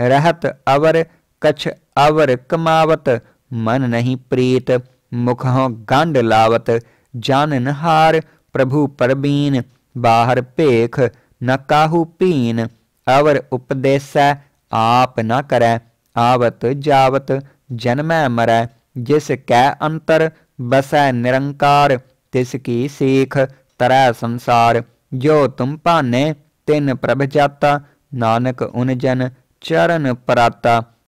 रहत अवर कछ अवर कमावत मन नहीं प्रीत मुखहों गंड लावत जान नहार प्रभु परबीन बाहर पेख न काहू पीन अवर उपदेश आप न करै आवत जावत जन्मै मरै जिस कै अंतर बसै निरंकार तिसकी सीख तरै संसार जो तुम पाने तिन प्रभ जाता नानक उन जन चरण प्राता